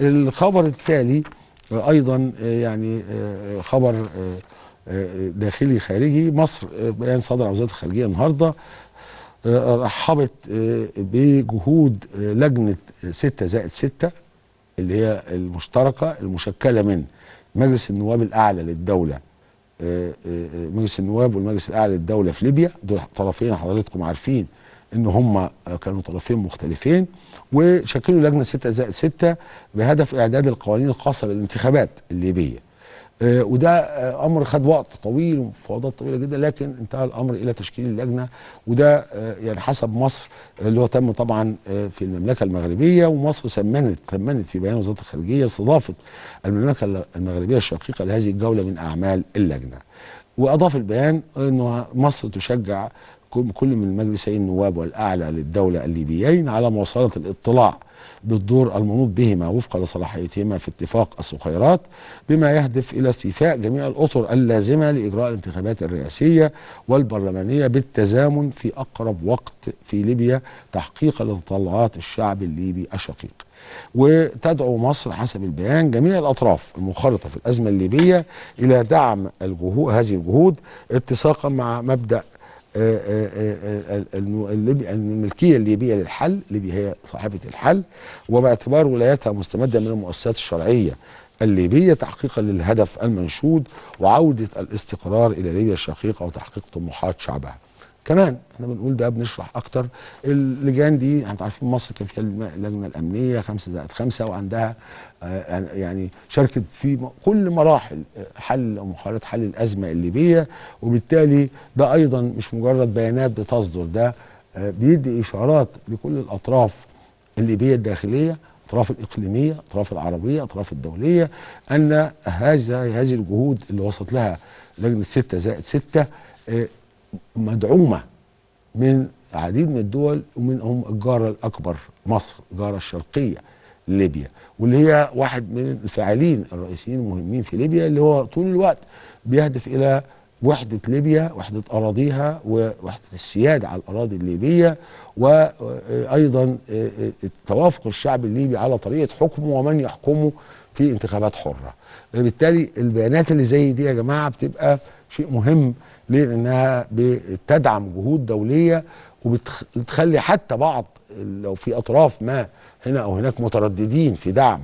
الخبر التالي ايضا آه، يعني آه، آه، خبر داخلي خارجي مصر بيان صدر وزاره الخارجيه النهارده رحبت بجهود لجنه 6 زائد 6 اللي هي المشتركه المشكله من مجلس النواب الاعلى للدوله مجلس النواب والمجلس الاعلى للدوله في ليبيا دول طرفين حضراتكم عارفين ان هم كانوا طرفين مختلفين وشكلوا لجنه 6 زائد 6 بهدف اعداد القوانين الخاصه بالانتخابات الليبيه آه، وده آه، امر خد وقت طويل ومفاوضات طويله جدا لكن انتهى الامر الى تشكيل اللجنه وده آه، يعني حسب مصر اللي هو تم طبعا في المملكه المغربيه ومصر ثمنت ثمنت في بيان وزاره الخارجيه استضافه المملكه المغربيه الشقيقه لهذه الجوله من اعمال اللجنه. واضاف البيان انه مصر تشجع كل من مجلسي النواب والأعلى للدولة الليبيين على مواصلة الاطلاع بالدور المنوط بهما وفقا لصلاحيتهما في اتفاق الصخيرات بما يهدف إلى استيفاء جميع الأطر اللازمة لإجراء الانتخابات الرئاسية والبرلمانية بالتزامن في أقرب وقت في ليبيا تحقيقا لتطلعات الشعب الليبي الشقيق وتدعو مصر حسب البيان جميع الأطراف المنخرطة في الأزمة الليبية إلى دعم الجهود هذه الجهود اتساقا مع مبدأ الملكيه الليبيه للحل ليبيا هي صاحبه الحل وباعتبار ولايتها مستمده من المؤسسات الشرعيه الليبيه تحقيقا للهدف المنشود وعوده الاستقرار الى ليبيا الشقيقه وتحقيق طموحات شعبها كمان احنا بنقول ده بنشرح اكتر اللجان دي انتوا عارفين مصر كان فيها اللجنه الامنيه 5 زائد 5 وعندها آه، يعني،, يعني شاركت في كل مراحل حل ومحاوله حل الازمه الليبيه وبالتالي ده ايضا مش مجرد بيانات بتصدر ده آه، بيدي اشارات لكل الاطراف الليبيه الداخليه الاطراف الاقليميه، الاطراف العربيه، الاطراف الدوليه ان هذا هذه الجهود اللي وصلت لها لجنه 6 زائد 6 مدعومه من عديد من الدول ومنهم الجاره الاكبر مصر الجاره الشرقيه ليبيا واللي هي واحد من الفاعلين الرئيسيين المهمين في ليبيا اللي هو طول الوقت بيهدف الى وحدة ليبيا وحدة أراضيها ووحدة السيادة على الأراضي الليبية وأيضا التوافق الشعب الليبي على طريقة حكمه ومن يحكمه في انتخابات حرة بالتالي البيانات اللي زي دي يا جماعة بتبقى شيء مهم ليه؟ لانها بتدعم جهود دوليه وبتخلي حتى بعض لو في اطراف ما هنا او هناك مترددين في دعم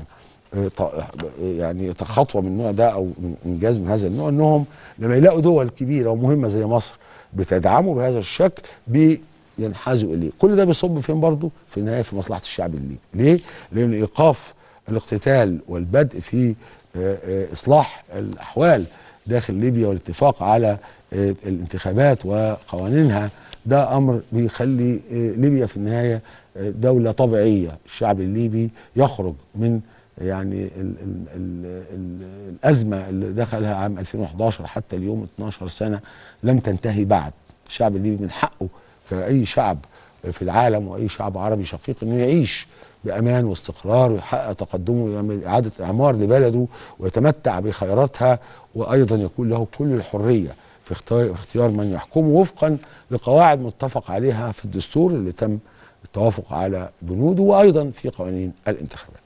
آه، يعني خطوه من النوع ده او انجاز من هذا النوع انهم لما يلاقوا دول كبيره ومهمه زي مصر بتدعمه بهذا الشكل بينحازوا اليه، كل ده بيصب فين برضه؟ في النهايه في مصلحه الشعب الليبي، ليه؟ لان ايقاف الاقتتال والبدء في آه، آه، اصلاح الاحوال داخل ليبيا والاتفاق على آه، الانتخابات وقوانينها ده امر بيخلي ليبيا في النهايه دوله طبيعيه الشعب الليبي يخرج من يعني الـ الـ الـ الـ الازمه اللي دخلها عام 2011 حتى اليوم 12 سنه لم تنتهي بعد الشعب الليبي من حقه كاي شعب في العالم واي شعب عربي شقيق انه يعيش بامان واستقرار ويحقق تقدمه ويعمل اعاده اعمار لبلده ويتمتع بخيراتها وايضا يكون له كل الحريه في اختيار من يحكمه وفقا لقواعد متفق عليها في الدستور اللي تم التوافق على بنوده وايضا في قوانين الانتخابات